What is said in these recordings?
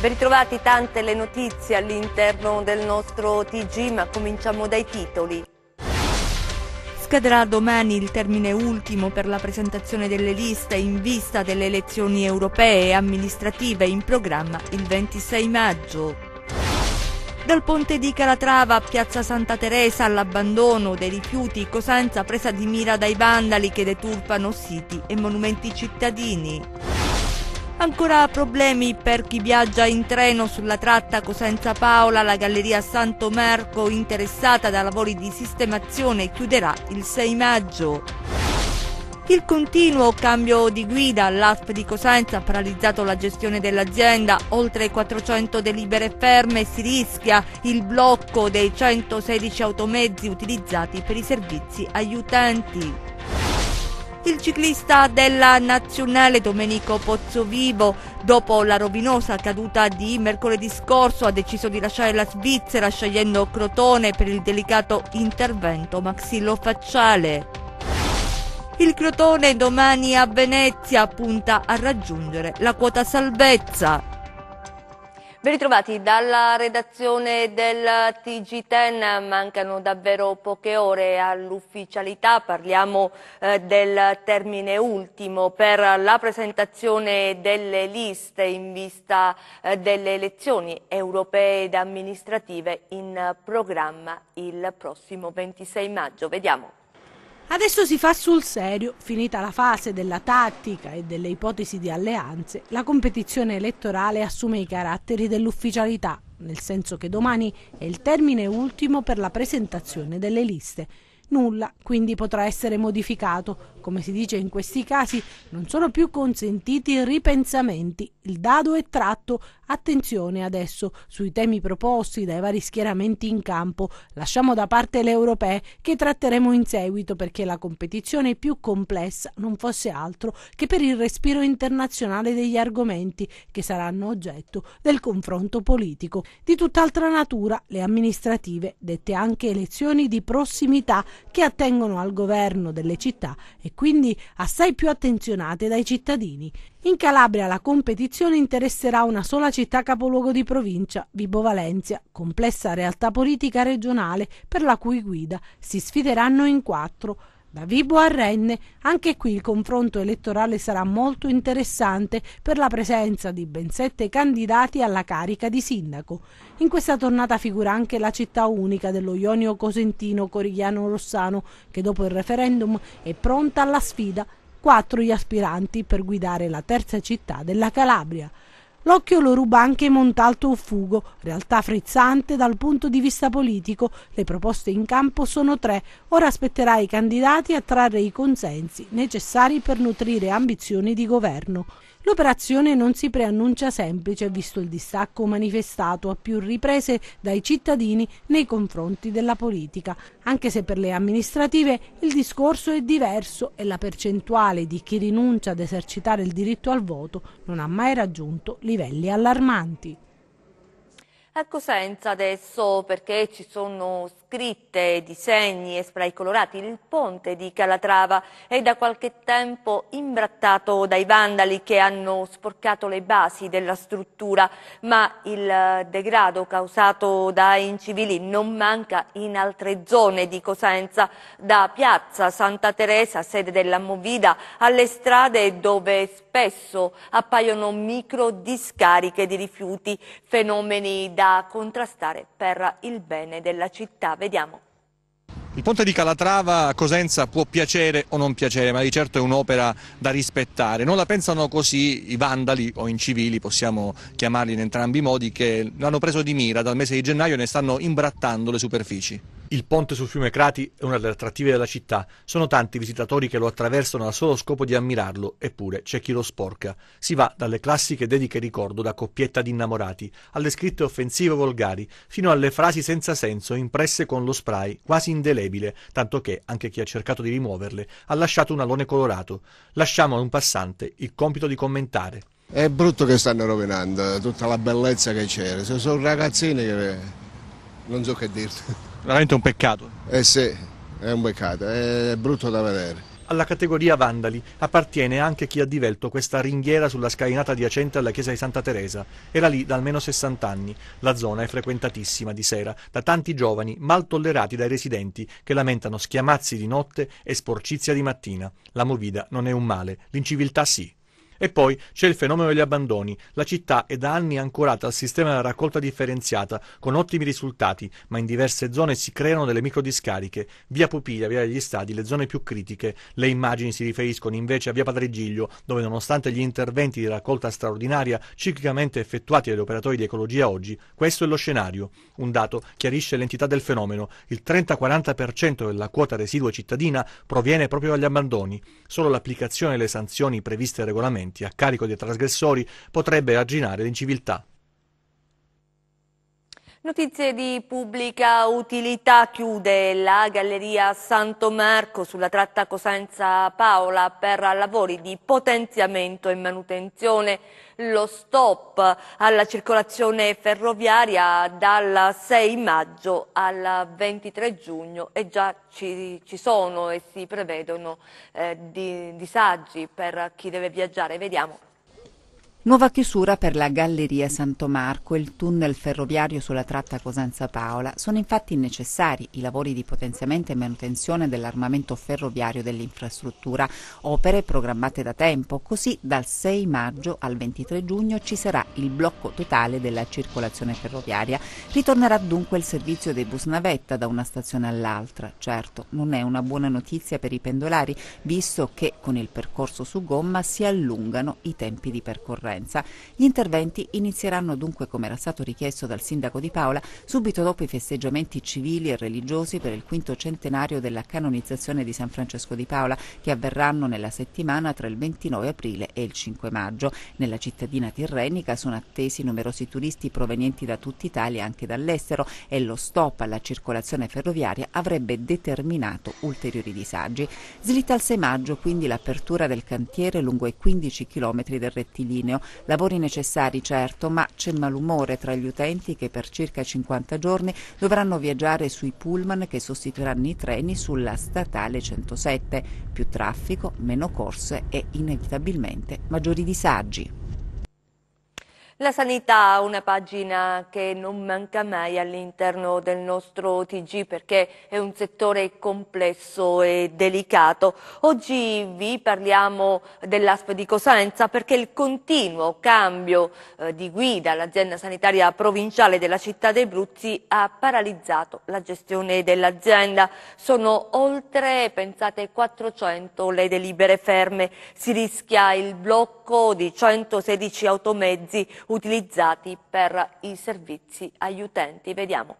Ben ritrovati tante le notizie all'interno del nostro TG, ma cominciamo dai titoli. Scadrà domani il termine ultimo per la presentazione delle liste in vista delle elezioni europee e amministrative in programma il 26 maggio. Dal ponte di Calatrava a Piazza Santa Teresa all'abbandono dei rifiuti, Cosenza presa di mira dai vandali che deturpano siti e monumenti cittadini. Ancora problemi per chi viaggia in treno sulla tratta Cosenza Paola, la galleria Santo Marco interessata da lavori di sistemazione chiuderà il 6 maggio. Il continuo cambio di guida all'ASP di Cosenza ha paralizzato la gestione dell'azienda, oltre 400 delibere ferme si rischia il blocco dei 116 automezzi utilizzati per i servizi agli utenti il ciclista della nazionale Domenico Pozzovivo, dopo la rovinosa caduta di mercoledì scorso, ha deciso di lasciare la Svizzera scegliendo Crotone per il delicato intervento maxillofacciale. Il Crotone domani a Venezia punta a raggiungere la quota salvezza. Ben ritrovati dalla redazione del TG10, mancano davvero poche ore all'ufficialità, parliamo eh, del termine ultimo per la presentazione delle liste in vista eh, delle elezioni europee ed amministrative in programma il prossimo 26 maggio. Vediamo. Adesso si fa sul serio, finita la fase della tattica e delle ipotesi di alleanze, la competizione elettorale assume i caratteri dell'ufficialità, nel senso che domani è il termine ultimo per la presentazione delle liste. Nulla quindi potrà essere modificato, come si dice in questi casi non sono più consentiti ripensamenti, il dado è tratto, Attenzione adesso sui temi proposti dai vari schieramenti in campo, lasciamo da parte le europee che tratteremo in seguito perché la competizione più complessa non fosse altro che per il respiro internazionale degli argomenti che saranno oggetto del confronto politico. Di tutt'altra natura le amministrative, dette anche elezioni di prossimità che attengono al governo delle città e quindi assai più attenzionate dai cittadini. In Calabria la competizione interesserà una sola città capoluogo di provincia, Vibo Valencia, complessa realtà politica regionale per la cui guida si sfideranno in quattro. Da Vibo a Renne, anche qui il confronto elettorale sarà molto interessante per la presenza di ben sette candidati alla carica di sindaco. In questa tornata figura anche la città unica dello Ionio Cosentino Corigliano Rossano, che dopo il referendum è pronta alla sfida quattro gli aspiranti per guidare la terza città della Calabria. L'occhio lo ruba anche Montalto Fugo, realtà frizzante dal punto di vista politico. Le proposte in campo sono tre. Ora aspetterà i candidati a trarre i consensi necessari per nutrire ambizioni di governo. L'operazione non si preannuncia semplice, visto il distacco manifestato a più riprese dai cittadini nei confronti della politica, anche se per le amministrative il discorso è diverso e la percentuale di chi rinuncia ad esercitare il diritto al voto non ha mai raggiunto livelli allarmanti. A Cosenza adesso, perché ci sono scritte, disegni e spray colorati, il ponte di Calatrava è da qualche tempo imbrattato dai vandali che hanno sporcato le basi della struttura, ma il degrado causato da incivili non manca in altre zone di Cosenza, da piazza Santa Teresa, sede della Movida, alle strade dove spesso appaiono micro discariche di rifiuti, fenomeni da da contrastare per il bene della città. Vediamo. Il ponte di Calatrava a Cosenza può piacere o non piacere, ma di certo è un'opera da rispettare. Non la pensano così i vandali o incivili, possiamo chiamarli in entrambi i modi, che l'hanno preso di mira dal mese di gennaio e ne stanno imbrattando le superfici. Il ponte sul fiume Crati è una delle attrattive della città. Sono tanti i visitatori che lo attraversano al solo scopo di ammirarlo, eppure c'è chi lo sporca. Si va dalle classiche dediche ricordo da coppietta di innamorati, alle scritte offensive volgari, fino alle frasi senza senso impresse con lo spray, quasi indelebile, tanto che anche chi ha cercato di rimuoverle ha lasciato un alone colorato. Lasciamo a un passante il compito di commentare. È brutto che stanno rovinando tutta la bellezza che c'era. Sono ragazzini che non so che dirti. Veramente un peccato. Eh sì, è un peccato, è brutto da vedere. Alla categoria Vandali appartiene anche chi ha divelto questa ringhiera sulla scalinata adiacente alla chiesa di Santa Teresa. Era lì da almeno 60 anni. La zona è frequentatissima di sera da tanti giovani mal tollerati dai residenti che lamentano schiamazzi di notte e sporcizia di mattina. La movida non è un male, l'inciviltà sì. E poi c'è il fenomeno degli abbandoni. La città è da anni ancorata al sistema della raccolta differenziata, con ottimi risultati, ma in diverse zone si creano delle microdiscariche. Via Pupiglia, via degli Stadi, le zone più critiche. Le immagini si riferiscono invece a via Padre Giglio, dove nonostante gli interventi di raccolta straordinaria ciclicamente effettuati dagli operatori di ecologia oggi, questo è lo scenario. Un dato chiarisce l'entità del fenomeno. Il 30-40% della quota residua cittadina proviene proprio dagli abbandoni. Solo l'applicazione e le sanzioni previste regolamento violenti a carico dei trasgressori potrebbe arginare l'inciviltà. Notizie di pubblica utilità chiude la Galleria Santo Marco sulla tratta Cosenza Paola per lavori di potenziamento e manutenzione. Lo stop alla circolazione ferroviaria dal 6 maggio al 23 giugno e già ci, ci sono e si prevedono eh, di, disagi per chi deve viaggiare. Vediamo Nuova chiusura per la Galleria Santo Marco e il tunnel ferroviario sulla tratta Cosenza Paola. Sono infatti necessari i lavori di potenziamento e manutenzione dell'armamento ferroviario dell'infrastruttura, opere programmate da tempo, così dal 6 maggio al 23 giugno ci sarà il blocco totale della circolazione ferroviaria. Ritornerà dunque il servizio dei bus navetta da una stazione all'altra. Certo, non è una buona notizia per i pendolari, visto che con il percorso su gomma si allungano i tempi di percorrenza urgenza. Gli interventi inizieranno dunque, come era stato richiesto dal sindaco di Paola, subito dopo i festeggiamenti civili e religiosi per il quinto centenario della canonizzazione di San Francesco di Paola, che avverranno nella settimana tra il 29 aprile e il 5 maggio. Nella cittadina tirrenica sono attesi numerosi turisti provenienti da tutta Italia e anche dall'estero e lo stop alla circolazione ferroviaria avrebbe determinato ulteriori disagi. Slitta il 6 maggio quindi l'apertura del cantiere lungo i 15 km del rettilineo Lavori necessari, certo, ma c'è malumore tra gli utenti che per circa 50 giorni dovranno viaggiare sui pullman che sostituiranno i treni sulla statale 107. Più traffico, meno corse e inevitabilmente maggiori disagi. La sanità ha una pagina che non manca mai all'interno del nostro TG perché è un settore complesso e delicato. Oggi vi parliamo dell'ASP di Cosenza perché il continuo cambio eh, di guida all'azienda sanitaria provinciale della città dei Bruzzi ha paralizzato la gestione dell'azienda. Sono oltre, pensate, 400 le delibere ferme. Si rischia il blocco di 116 automezzi utilizzati per i servizi agli utenti. Vediamo.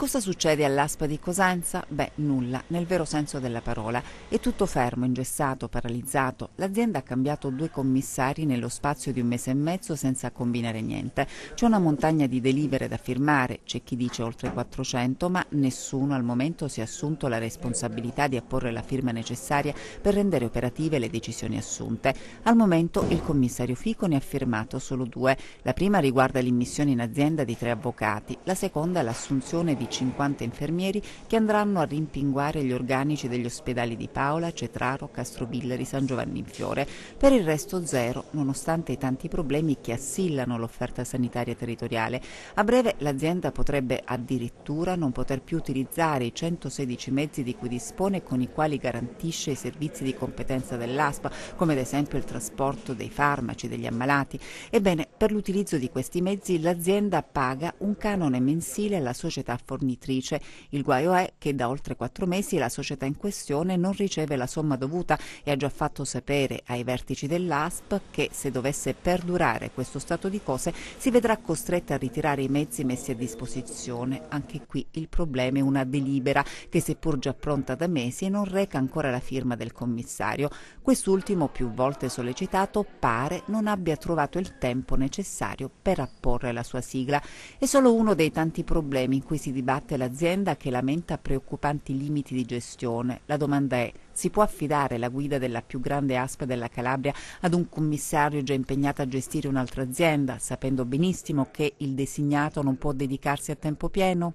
Cosa succede all'aspa di Cosenza? Beh, nulla, nel vero senso della parola. È tutto fermo, ingessato, paralizzato. L'azienda ha cambiato due commissari nello spazio di un mese e mezzo senza combinare niente. C'è una montagna di delibere da firmare, c'è chi dice oltre 400, ma nessuno al momento si è assunto la responsabilità di apporre la firma necessaria per rendere operative le decisioni assunte. Al momento il commissario Fico ne ha firmato solo due. La prima riguarda l'immissione in azienda di tre avvocati, la seconda l'assunzione di 50 infermieri che andranno a rimpinguare gli organici degli ospedali di Paola, Cetraro, Castrovillari, San Giovanni in Fiore. Per il resto zero, nonostante i tanti problemi che assillano l'offerta sanitaria territoriale. A breve l'azienda potrebbe addirittura non poter più utilizzare i 116 mezzi di cui dispone con i quali garantisce i servizi di competenza dell'ASPA, come ad esempio il trasporto dei farmaci degli ammalati. Ebbene, per l'utilizzo di questi mezzi l'azienda paga un canone mensile alla società fornitrice. Il guaio è che da oltre quattro mesi la società in questione non riceve la somma dovuta e ha già fatto sapere ai vertici dell'ASP che se dovesse perdurare questo stato di cose si vedrà costretta a ritirare i mezzi messi a disposizione. Anche qui il problema è una delibera che seppur già pronta da mesi non reca ancora la firma del commissario. Quest'ultimo, più volte sollecitato, pare non abbia trovato il tempo necessario per apporre la sua sigla. È solo uno dei tanti problemi in cui si dibatte l'azienda che lamenta preoccupanti limiti di gestione. La domanda è si può affidare la guida della più grande aspa della Calabria ad un commissario già impegnato a gestire un'altra azienda, sapendo benissimo che il designato non può dedicarsi a tempo pieno?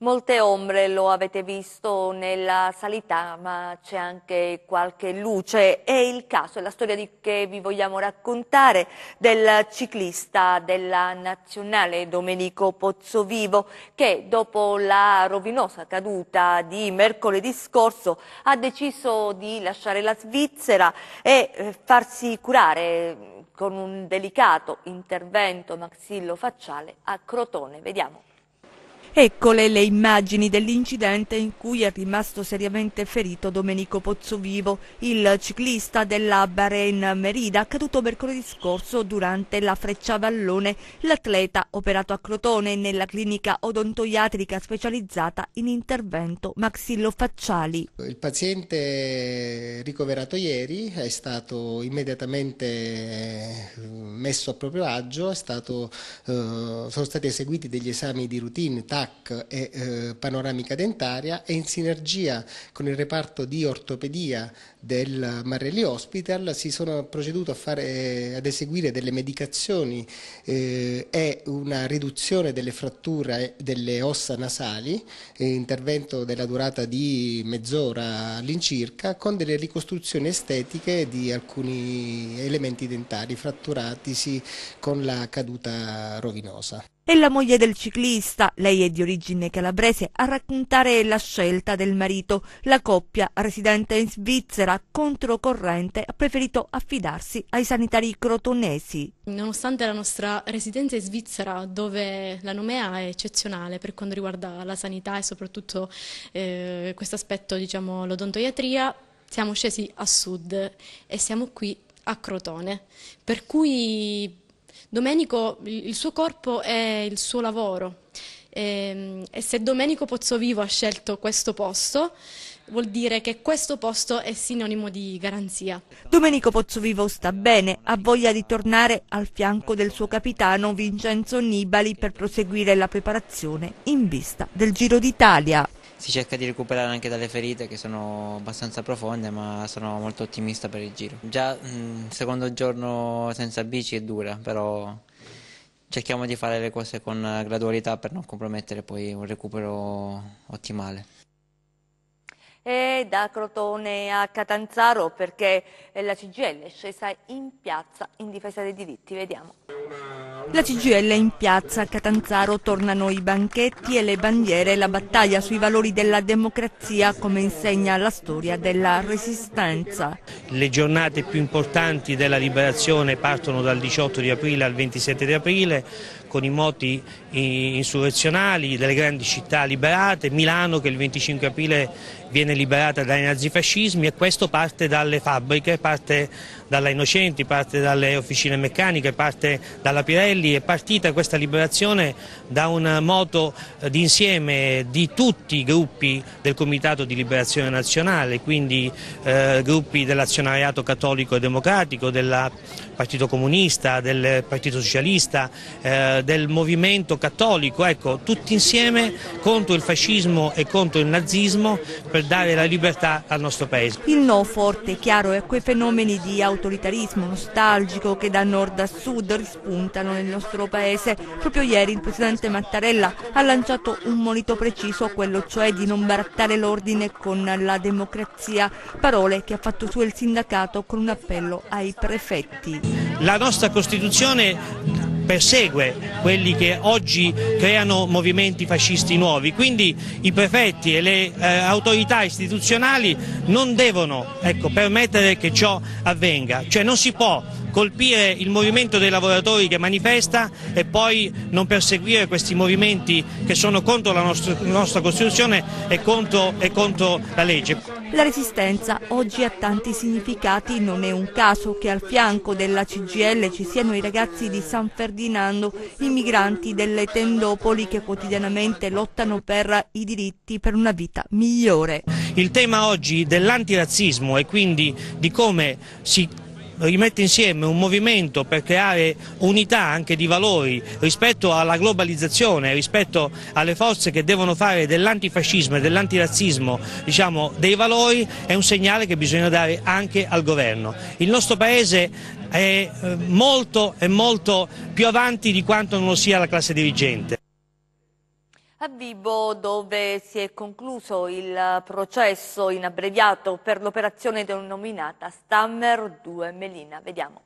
Molte ombre lo avete visto nella salita, ma c'è anche qualche luce. È il caso, è la storia di, che vi vogliamo raccontare del ciclista della nazionale Domenico Pozzovivo che dopo la rovinosa caduta di mercoledì scorso ha deciso di lasciare la Svizzera e eh, farsi curare con un delicato intervento maxillofacciale a Crotone. Vediamo. Eccole le immagini dell'incidente in cui è rimasto seriamente ferito Domenico Pozzovivo, il ciclista della Bahrain Merida, caduto mercoledì scorso durante la freccia vallone. L'atleta, operato a Crotone nella clinica odontoiatrica specializzata in intervento maxillofacciali. Il paziente ricoverato ieri è stato immediatamente eh, messo a proprio agio, stato, eh, sono stati eseguiti degli esami di routine, TAC, TAC e eh, panoramica dentaria e in sinergia con il reparto di ortopedia del Marelli Hospital si sono proceduto fare, eh, ad eseguire delle medicazioni eh, e una riduzione delle fratture delle ossa nasali, eh, intervento della durata di mezz'ora all'incirca, con delle ricostruzioni estetiche di alcuni elementi dentari fratturatisi con la caduta rovinosa. È la moglie del ciclista, lei è di origine calabrese, a raccontare la scelta del marito. La coppia, residente in Svizzera, controcorrente, ha preferito affidarsi ai sanitari crotonesi. Nonostante la nostra residenza in Svizzera, dove la nomea è eccezionale per quanto riguarda la sanità e soprattutto eh, questo aspetto, diciamo, l'odontoiatria, siamo scesi a sud e siamo qui a Crotone, per cui Domenico, il suo corpo è il suo lavoro e, ehm, e se Domenico Pozzovivo ha scelto questo posto vuol dire che questo posto è sinonimo di garanzia. Domenico Pozzovivo sta bene, ha voglia di tornare al fianco del suo capitano Vincenzo Nibali per proseguire la preparazione in vista del Giro d'Italia si cerca di recuperare anche dalle ferite che sono abbastanza profonde ma sono molto ottimista per il giro. Già il mm, secondo giorno senza bici è dura però cerchiamo di fare le cose con gradualità per non compromettere poi un recupero ottimale e da Crotone a Catanzaro perché eh, la CGL è scesa in piazza in difesa dei diritti. Vediamo. La CGL in piazza a Catanzaro tornano i banchetti e le bandiere la battaglia sui valori della democrazia come insegna la storia della resistenza. Le giornate più importanti della liberazione partono dal 18 di aprile al 27 di aprile con i moti insurrezionali delle grandi città liberate, Milano che il 25 aprile viene liberata dai nazifascismi e questo parte dalle fabbriche, parte dalla Innocenti, parte dalle officine meccaniche, parte dalla Pirelli, è partita questa liberazione da un moto eh, d'insieme di tutti i gruppi del Comitato di Liberazione Nazionale, quindi eh, gruppi dell'azionariato cattolico e democratico, della Partito Comunista, del Partito Socialista, eh, del Movimento Cattolico, ecco, tutti insieme contro il fascismo e contro il nazismo per dare la libertà al nostro Paese. Il no forte, e chiaro, è a quei fenomeni di autoritarismo nostalgico che da nord a sud rispuntano nel nostro Paese. Proprio ieri il Presidente Mattarella ha lanciato un monito preciso, quello cioè di non barattare l'ordine con la democrazia, parole che ha fatto suo il sindacato con un appello ai prefetti. La nostra Costituzione persegue quelli che oggi creano movimenti fascisti nuovi. Quindi i prefetti e le eh, autorità istituzionali non devono ecco, permettere che ciò avvenga, cioè non si può colpire il movimento dei lavoratori che manifesta e poi non perseguire questi movimenti che sono contro la nostra, la nostra Costituzione e contro, e contro la legge. La resistenza oggi ha tanti significati, non è un caso che al fianco della CGL ci siano i ragazzi di San Ferdinando, i migranti delle tendopoli che quotidianamente lottano per i diritti per una vita migliore. Il tema oggi dell'antirazzismo e quindi di come si rimette insieme un movimento per creare unità anche di valori rispetto alla globalizzazione, rispetto alle forze che devono fare dell'antifascismo e dell'antirazzismo diciamo, dei valori è un segnale che bisogna dare anche al governo. Il nostro Paese è eh, molto, è molto più avanti di quanto non lo sia la classe dirigente. A Vibo, dove si è concluso il processo in abbreviato per l'operazione denominata Stammer 2 Melina. Vediamo.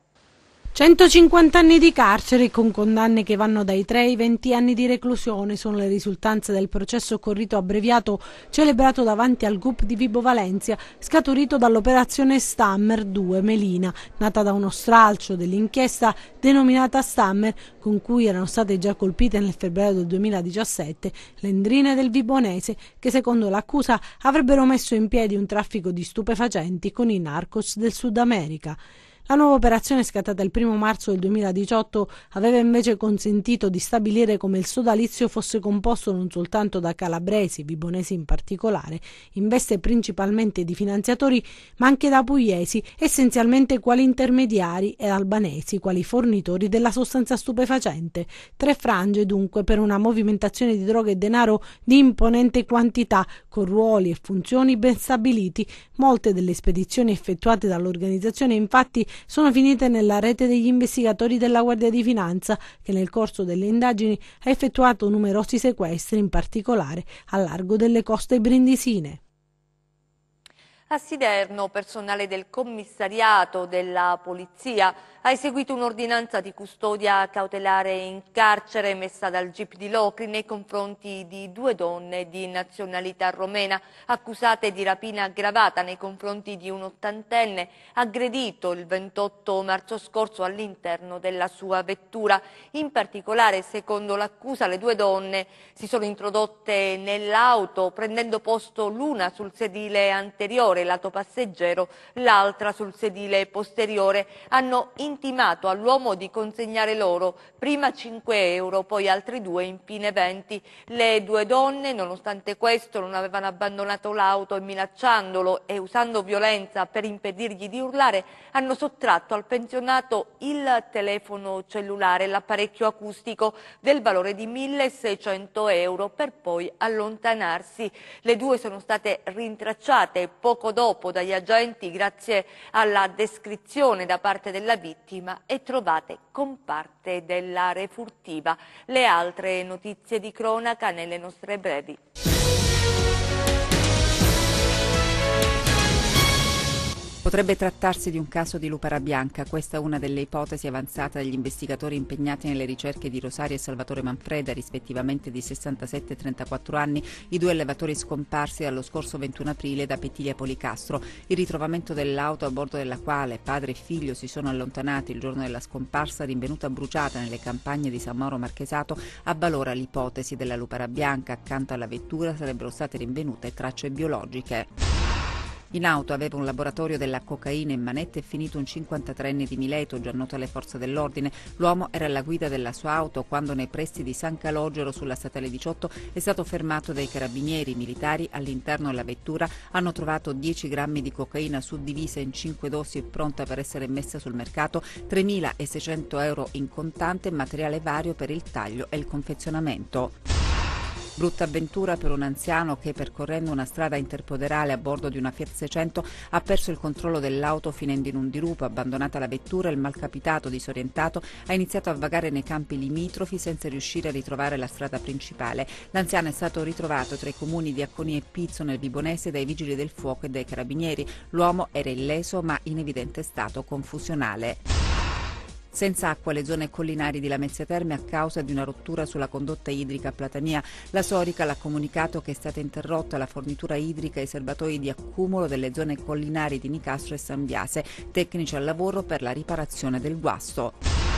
150 anni di carcere con condanne che vanno dai 3 ai 20 anni di reclusione sono le risultanze del processo corrito abbreviato celebrato davanti al GUP di Vibo Valencia scaturito dall'operazione Stammer 2 Melina, nata da uno stralcio dell'inchiesta denominata Stammer con cui erano state già colpite nel febbraio del 2017 le endrine del Vibonese che secondo l'accusa avrebbero messo in piedi un traffico di stupefacenti con i narcos del Sud America. La nuova operazione scattata il 1 marzo del 2018 aveva invece consentito di stabilire come il sodalizio fosse composto non soltanto da calabresi, vibonesi in particolare, in veste principalmente di finanziatori, ma anche da pugliesi, essenzialmente quali intermediari e albanesi, quali fornitori della sostanza stupefacente. Tre frange dunque per una movimentazione di droga e denaro di imponente quantità, con ruoli e funzioni ben stabiliti. Molte delle spedizioni effettuate dall'organizzazione infatti sono finite nella rete degli investigatori della Guardia di Finanza che nel corso delle indagini ha effettuato numerosi sequestri, in particolare a largo delle coste brindisine. A Siderno, personale del commissariato della polizia ha eseguito un'ordinanza di custodia cautelare in carcere emessa dal GIP di Locri nei confronti di due donne di nazionalità romena accusate di rapina aggravata nei confronti di un ottantenne aggredito il 28 marzo scorso all'interno della sua vettura. In particolare, secondo l'accusa, le due donne si sono introdotte nell'auto prendendo posto l'una sul sedile anteriore, lato passeggero, l'altra sul sedile posteriore. Hanno intimato all'uomo di consegnare loro prima 5 euro, poi altri 2, infine 20. Le due donne, nonostante questo, non avevano abbandonato l'auto e minacciandolo e usando violenza per impedirgli di urlare, hanno sottratto al pensionato il telefono cellulare, l'apparecchio acustico del valore di 1600 euro per poi allontanarsi. Le due sono state rintracciate poco dopo dagli agenti grazie alla descrizione da parte della vittima vittima e trovate con parte della refurtiva. Le altre notizie di cronaca nelle nostre brevi. Potrebbe trattarsi di un caso di lupara bianca, questa è una delle ipotesi avanzate dagli investigatori impegnati nelle ricerche di Rosario e Salvatore Manfreda, rispettivamente di 67 e 34 anni, i due allevatori scomparsi dallo scorso 21 aprile da Petilia Policastro. Il ritrovamento dell'auto a bordo della quale padre e figlio si sono allontanati il giorno della scomparsa, rinvenuta bruciata nelle campagne di San Mauro Marchesato, avvalora l'ipotesi della lupara bianca. Accanto alla vettura sarebbero state rinvenute tracce biologiche. In auto aveva un laboratorio della cocaina in manette e finito un 53enne di Mileto, già noto alle forze dell'ordine. L'uomo era alla guida della sua auto quando nei pressi di San Calogero sulla statale 18 è stato fermato dai carabinieri militari. All'interno della vettura hanno trovato 10 grammi di cocaina suddivisa in 5 dosi e pronta per essere messa sul mercato, 3.600 euro in contante e materiale vario per il taglio e il confezionamento. Brutta avventura per un anziano che percorrendo una strada interpoderale a bordo di una Fiat 600 ha perso il controllo dell'auto finendo in un dirupo, abbandonata la vettura, il malcapitato disorientato ha iniziato a vagare nei campi limitrofi senza riuscire a ritrovare la strada principale. L'anziano è stato ritrovato tra i comuni di Acconi e Pizzo nel Vibonese dai vigili del fuoco e dai carabinieri. L'uomo era illeso ma in evidente stato confusionale senza acqua le zone collinari di Lamezia Terme a causa di una rottura sulla condotta idrica a Platania. La Sorica l'ha comunicato che è stata interrotta la fornitura idrica ai serbatoi di accumulo delle zone collinari di Nicastro e San Biase, tecnici al lavoro per la riparazione del guasto.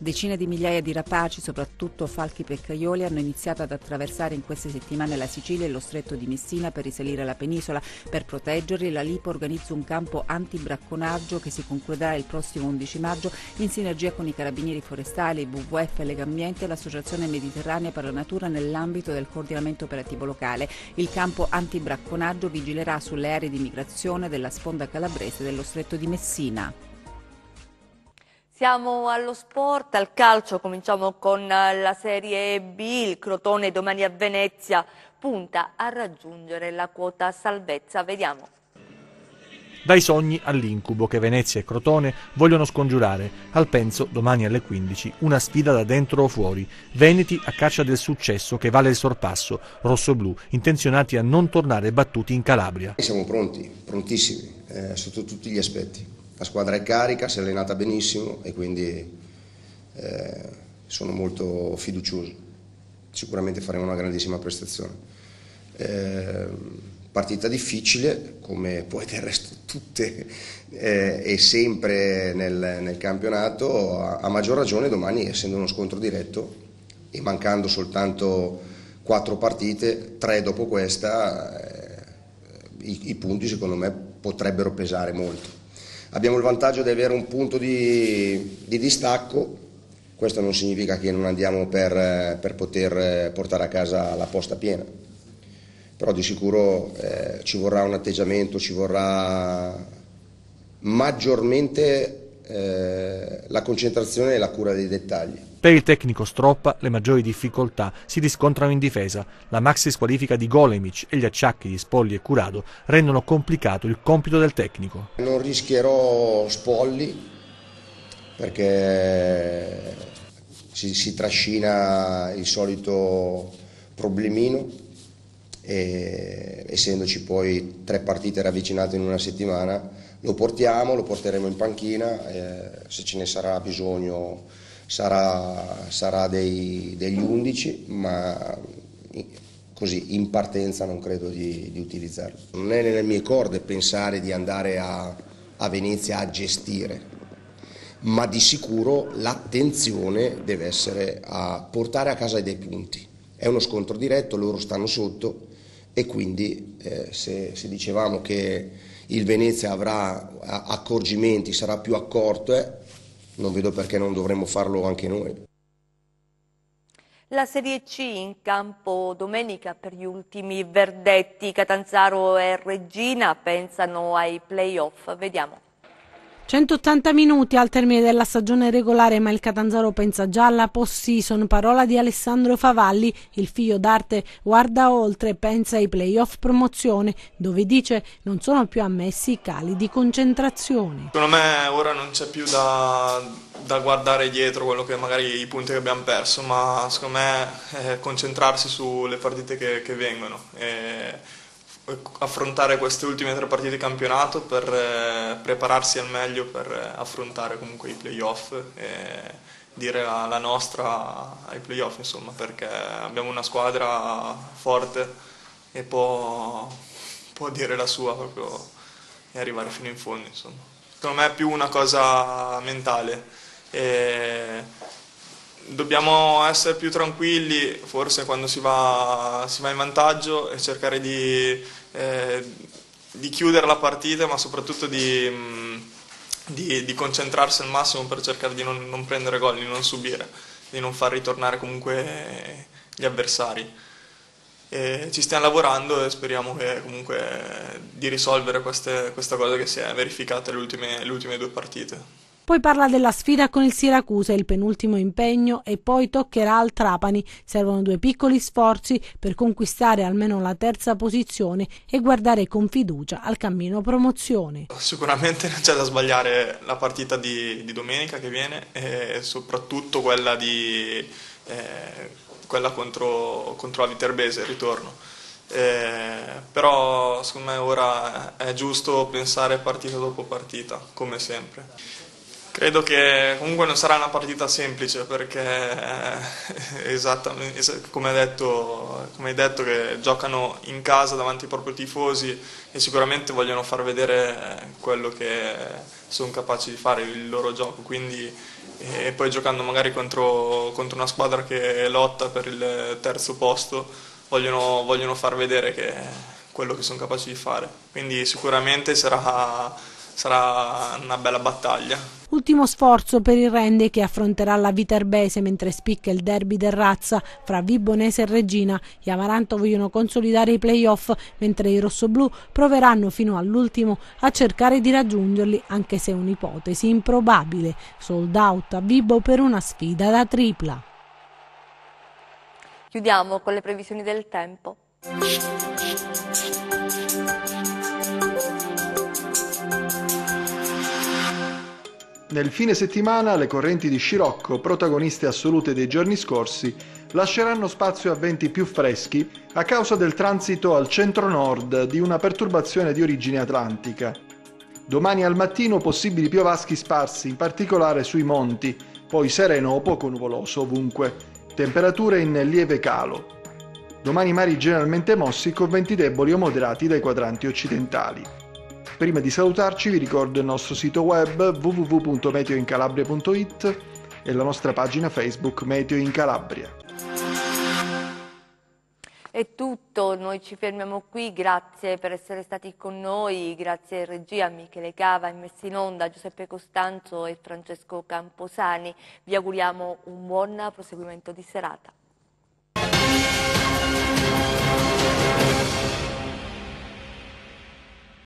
Decine di migliaia di rapaci, soprattutto falchi peccaioli, hanno iniziato ad attraversare in queste settimane la Sicilia e lo stretto di Messina per risalire alla penisola. Per proteggerli, la Lipo organizza un campo antibracconaggio che si concluderà il prossimo 11 maggio in sinergia con i carabinieri forestali, il WWF, Legambiente e l'Associazione Mediterranea per la Natura nell'ambito del coordinamento operativo locale. Il campo antibracconaggio vigilerà sulle aree di migrazione della sponda calabrese dello stretto di Messina. Siamo allo sport, al calcio, cominciamo con eh, la Serie B, il Crotone domani a Venezia punta a raggiungere la quota salvezza, vediamo. Dai sogni all'incubo che Venezia e Crotone vogliono scongiurare, al penso domani alle 15, una sfida da dentro o fuori, Veneti a caccia del successo che vale il sorpasso, rossoblù intenzionati a non tornare battuti in Calabria. Siamo pronti, prontissimi, eh, sotto tutti gli aspetti. La squadra è carica, si è allenata benissimo e quindi eh, sono molto fiducioso. Sicuramente faremo una grandissima prestazione. Eh, partita difficile, come poi del resto tutte eh, e sempre nel, nel campionato, a, a maggior ragione domani essendo uno scontro diretto e mancando soltanto quattro partite, tre dopo questa, eh, i, i punti secondo me potrebbero pesare molto. Abbiamo il vantaggio di avere un punto di, di distacco, questo non significa che non andiamo per, eh, per, poter eh, portare a casa la posta piena, però di sicuro eh, ci vorrà un atteggiamento, ci vorrà maggiormente eh, la concentrazione e la cura dei dettagli. Per il tecnico Stroppa le maggiori difficoltà si riscontrano in difesa. La maxi squalifica di Golemic e gli acciacchi di Spolli e Curado rendono complicato il compito del tecnico. Non rischierò Spolli perché si, si trascina il solito problemino e, essendoci poi tre partite ravvicinate in una settimana lo portiamo, lo porteremo in panchina, eh, se ce ne sarà bisogno sarà, sarà dei, degli 11, ma così in partenza non credo di, di utilizzarlo. Non è nelle mie corde pensare di andare a, a Venezia a gestire, ma di sicuro l'attenzione deve essere a portare a casa dei punti. È uno scontro diretto, loro stanno sotto e quindi eh, se, se, dicevamo che il Venezia avrà accorgimenti, sarà più accorto, eh, non vedo perché non dovremmo farlo anche noi. La Serie C in campo domenica per gli ultimi verdetti. Catanzaro e Regina pensano ai playoff. Vediamo. 180 minuti al termine della stagione regolare, ma il Catanzaro pensa già alla post-season. Parola di Alessandro Favalli, il figlio d'arte guarda oltre, pensa ai playoff promozione, dove dice non sono più ammessi i cali di concentrazione. Secondo me ora non c'è più da, da guardare dietro quello che magari i punti che abbiamo perso, ma secondo me eh, concentrarsi sulle partite che, che vengono. E eh, affrontare queste ultime tre partite di campionato per eh, prepararsi al meglio per eh, affrontare comunque i playoff e dire la, la nostra ai playoff insomma perché abbiamo una squadra forte e può, può dire la sua proprio e arrivare fino in fondo insomma secondo me è più una cosa mentale e dobbiamo essere più tranquilli forse quando si va, si va in vantaggio e cercare di eh, di chiudere la partita, ma soprattutto di, mh, mm, di, di, concentrarsi al massimo per cercare di non, non prendere gol, di non subire, di non far ritornare comunque gli avversari. E ci stiamo lavorando e speriamo che, comunque, di risolvere queste, questa cosa che si è verificata le ultime, le ultime due partite. Poi parla della sfida con il Siracusa, il penultimo impegno, e poi toccherà al Trapani. Servono due piccoli sforzi per conquistare almeno la terza posizione e guardare con fiducia al cammino promozione. Sicuramente non c'è da sbagliare la partita di, di domenica che viene e soprattutto quella, di, eh, quella contro, contro la Viterbese, il ritorno. Eh, però secondo me ora è giusto pensare partita dopo partita, come sempre. Credo che comunque non sarà una partita semplice perché, eh, come hai, detto, come hai detto, che giocano in casa davanti ai propri tifosi e sicuramente vogliono far vedere quello che sono capaci di fare, il loro gioco. Quindi, eh, e poi giocando magari contro, contro una squadra che lotta per il terzo posto, vogliono, vogliono far vedere che quello che sono capaci di fare. Quindi sicuramente sarà sarà una bella battaglia. Ultimo sforzo per il Rende che affronterà la Viterbese mentre spicca il derby del Razza fra Vibonese e Regina. Gli Amaranto vogliono consolidare i playoff mentre i rossoblù proveranno fino all'ultimo a cercare di raggiungerli anche se è un'ipotesi improbabile. Sold out a Vibo per una sfida da tripla. Chiudiamo con le previsioni del tempo. Nel fine settimana le correnti di scirocco, protagoniste assolute dei giorni scorsi, lasceranno spazio a venti più freschi a causa del transito al centro-nord di una perturbazione di origine atlantica. Domani al mattino possibili piovaschi sparsi, in particolare sui monti, poi sereno o poco nuvoloso ovunque, temperature in lieve calo. Domani mari generalmente mossi con venti deboli o moderati dai quadranti occidentali. Prima di salutarci vi ricordo il nostro sito web www.meteoincalabria.it e la nostra pagina Facebook Meteo in Calabria. È tutto, noi ci fermiamo qui, grazie per essere stati con noi, grazie a regia Michele Cava, in messa in onda Giuseppe Costanzo e Francesco Camposani. Vi auguriamo un buon proseguimento di serata.